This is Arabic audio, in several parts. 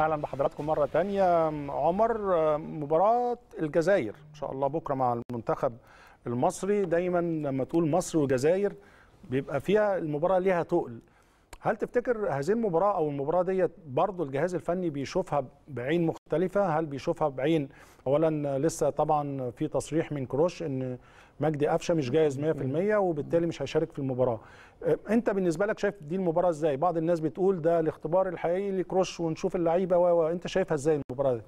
اهلا بحضراتكم مره تانية عمر مباراه الجزائر ان شاء الله بكره مع المنتخب المصري دايما لما تقول مصر والجزائر بيبقى فيها المباراه ليها تقل هل تفتكر هذه المباراه او المباراه ديت برضه الجهاز الفني بيشوفها بعين مختلفه هل بيشوفها بعين اولا لسه طبعا في تصريح من كروش ان مجدي قفشه مش جاهز 100% وبالتالي مش هيشارك في المباراه أه، انت بالنسبه لك شايف دي المباراه ازاي بعض الناس بتقول ده الاختبار الحقيقي لكروش ونشوف اللعيبه و انت شايفها ازاي المباراه دي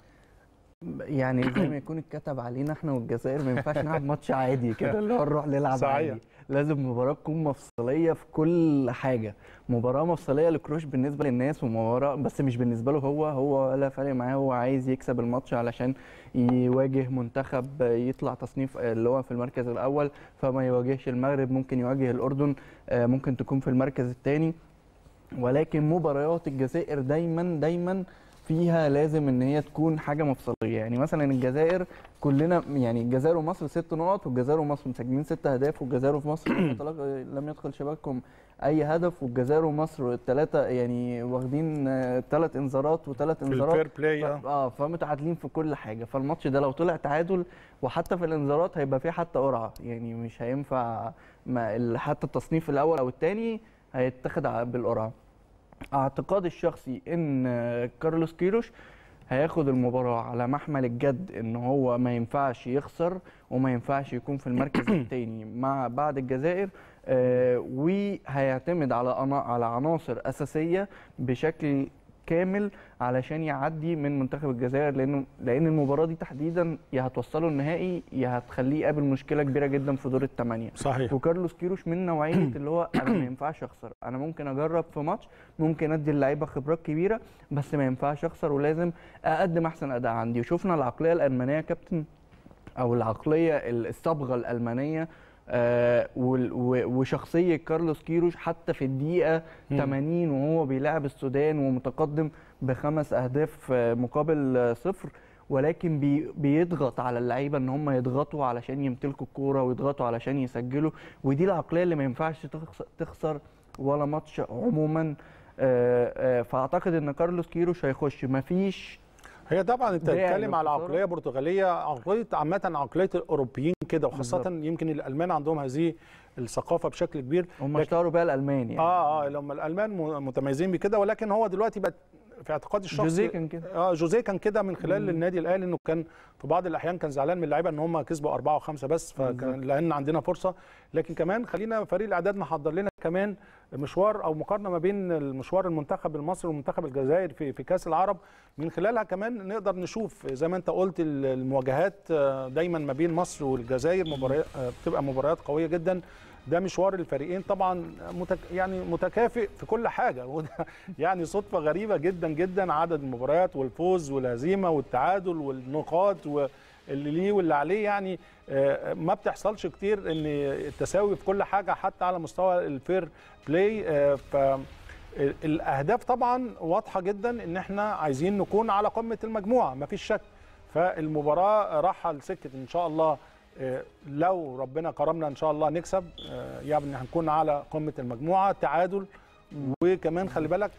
يعني زي ما يكون اتكتب علينا احنا والجزائر ما ينفعش نلعب ماتش عادي كده اللي هو نروح نلعب صحيح. عادي لازم مباراه تكون مفصليه في كل حاجه مباراه مفصليه لكروش بالنسبه للناس ومباراه بس مش بالنسبه له هو هو ولا فارق معاه هو عايز يكسب الماتش علشان يواجه منتخب يطلع تصنيف اللي هو في المركز الاول فما يواجهش المغرب ممكن يواجه الاردن آه، ممكن تكون في المركز الثاني ولكن مباريات الجزائر دايما دايما فيها لازم ان هي تكون حاجه مفصليه يعني مثلا الجزائر كلنا يعني الجزائر ومصر ست نقط والجزائر ومصر مسجلين ست اهداف والجزائر وفي مصر لم يدخل شباكهم اي هدف والجزائر ومصر الثلاثه يعني واخدين ثلاث آه، انذارات وثلاث انذارات في ف... آه. اه فمتعادلين في كل حاجه فالماتش ده لو طلع تعادل وحتى في الانذارات هيبقى فيه حتى قرعه يعني مش هينفع ما حتى التصنيف الاول او الثاني هيتاخد بالقرعه اعتقادي الشخصي ان كارلوس كيروش هياخد المباراه على محمل الجد ان هو ما ينفعش يخسر وما ينفعش يكون في المركز الثاني مع بعد الجزائر آه، وهيعتمد على على عناصر اساسيه بشكل كامل علشان يعدي من منتخب الجزائر لان لان المباراه دي تحديدا يا هتوصله النهائي يا هتخليه يقابل مشكله كبيره جدا في دور الثمانيه صحيح وكارلوس كيروش من نوعيه اللي هو انا ما ينفعش اخسر انا ممكن اجرب في ماتش ممكن ادي اللعيبه خبرات كبيره بس ما ينفعش اخسر ولازم اقدم احسن اداء عندي وشفنا العقليه الالمانيه كابتن او العقليه الصبغه الالمانيه آه، وشخصيه كارلوس كيروش حتى في الدقيقه 80 وهو بيلعب السودان ومتقدم بخمس اهداف آه، مقابل آه، صفر ولكن بي بيضغط على اللعيبه ان هم يضغطوا علشان يمتلكوا الكوره ويضغطوا علشان يسجلوا ودي العقليه اللي ما ينفعش تخسر ولا ماتش عموما فاعتقد ان كارلوس كيروش هيخش مفيش هي طبعا انت بتتكلم على عقليه برتغاليه عقليه عامه عقليه الاوروبيين كده وخاصه بالزبط. يمكن الالمان عندهم هذه الثقافه بشكل كبير هم اشتهروا بيها الالمان يعني اه اه لما الالمان متميزين بكده ولكن هو دلوقتي بقت في اعتقادي الشخصي جوزيه كان كده اه جوزيه كان كده من خلال مم. النادي الاهلي انه كان في بعض الاحيان كان زعلان من اللعيبه ان هم كسبوا اربعه وخمسه بس فكان لان عندنا فرصه لكن كمان خلينا فريق الاعداد محضر لنا كمان مشوار او مقارنه ما بين المشوار المنتخب المصري ومنتخب الجزائر في في كاس العرب من خلالها كمان نقدر نشوف زي ما انت قلت المواجهات آه، دايما ما بين مصر والجزائر مباريات آه، بتبقى مباريات قويه جدا ده مشوار الفريقين طبعا متك... يعني متكافئ في كل حاجه وده يعني صدفه غريبه جدا جدا عدد المباريات والفوز والهزيمه والتعادل والنقاط و... اللي ليه واللي عليه يعني آه، ما بتحصلش كتير ان التساوي في كل حاجه حتى على مستوى الفير بلاي آه، ف الاهداف طبعا واضحه جدا ان احنا عايزين نكون على قمه المجموعه مفيش شك فالمباراه راحه لسكه ان شاء الله آه، لو ربنا كرمنا ان شاء الله نكسب يعني هنكون على قمه المجموعه تعادل وكمان خلي بالك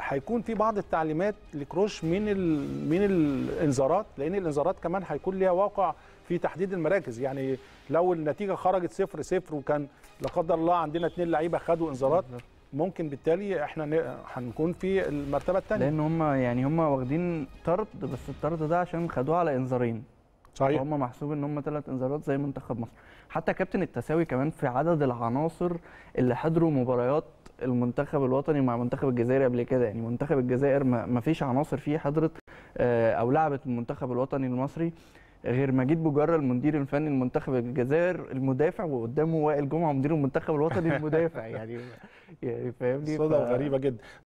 هيكون في بعض التعليمات لكروش من الـ من الانذارات لان الانذارات كمان هيكون ليها واقع في تحديد المراكز يعني لو النتيجه خرجت صفر صفر وكان لا قدر الله عندنا اثنين لعيبه خدوا انذارات ممكن بالتالي احنا هنكون في المرتبه الثانيه لان هم يعني هم واخدين طرد بس الطرد ده عشان خدوه على انذارين صحيح هم محسوب ان هم ثلاث انذارات زي منتخب مصر حتى كابتن التساوي كمان في عدد العناصر اللي حضروا مباريات المنتخب الوطني مع منتخب الجزائر قبل كده يعني منتخب الجزائر ما فيش عناصر فيه حضرت آه، او لعبت المنتخب الوطني المصري غير مجيد بجرة المدير الفني لمنتخب الجزائر المدافع وقدامه وائل جمعه مدير المنتخب الوطني المدافع يعني يعني فاهمني صدى ف... غريبه جدا